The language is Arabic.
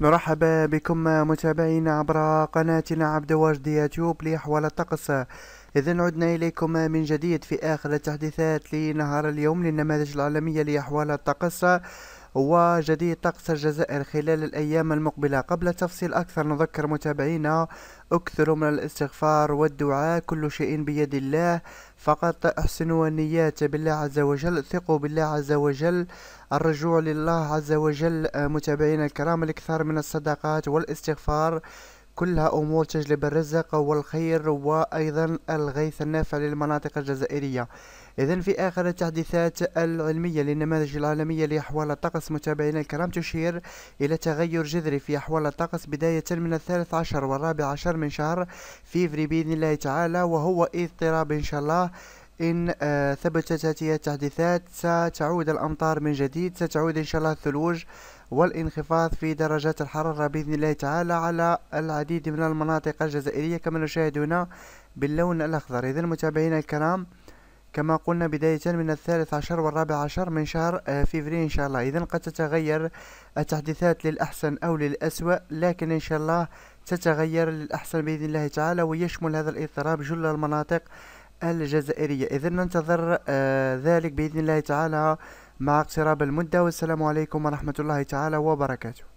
مرحبا بكم متابعينا عبر قناتنا عبد واجد يوتيوب لأحوال الطقس إذا عدنا إليكم من جديد في آخر التحديثات لنهار اليوم للنماذج العالمية لأحوال الطقس وجديد طقس الجزائر خلال الأيام المقبلة قبل تفصيل أكثر نذكر متابعينا اكثروا من الاستغفار والدعاء كل شيء بيد الله فقط احسنوا النيات بالله عز وجل ثقوا بالله عز وجل الرجوع لله عز وجل متابعينا الكرام الاكثار من الصدقات والاستغفار كلها أمور تجلب الرزق والخير وأيضا الغيث النافع للمناطق الجزائرية إذا في آخر التحديثات العلمية للنماذج العالمية لأحوال الطقس متابعينا الكرام تشير إلى تغير جذري في أحوال الطقس بداية من الثالث عشر والرابع عشر من شهر فيفري بإذن الله تعالى وهو اضطراب إن شاء الله إن آه، ثبتت هذه التحديثات ستعود الأمطار من جديد ستعود إن شاء الله الثلوج والانخفاض في درجات الحرارة بإذن الله تعالى على العديد من المناطق الجزائرية كما نشاهد هنا باللون الأخضر إذا متابعينا الكرام كما قلنا بداية من الثالث عشر والرابع عشر من شهر آه، فيفري إن شاء الله إذا قد تتغير التحديثات للأحسن أو للأسوأ لكن إن شاء الله تتغير للأحسن بإذن الله تعالى ويشمل هذا الاضطراب جل المناطق الجزائرية إذا ننتظر آه، ذلك بإذن الله تعالى مع اقتراب المدة والسلام عليكم ورحمة الله تعالى وبركاته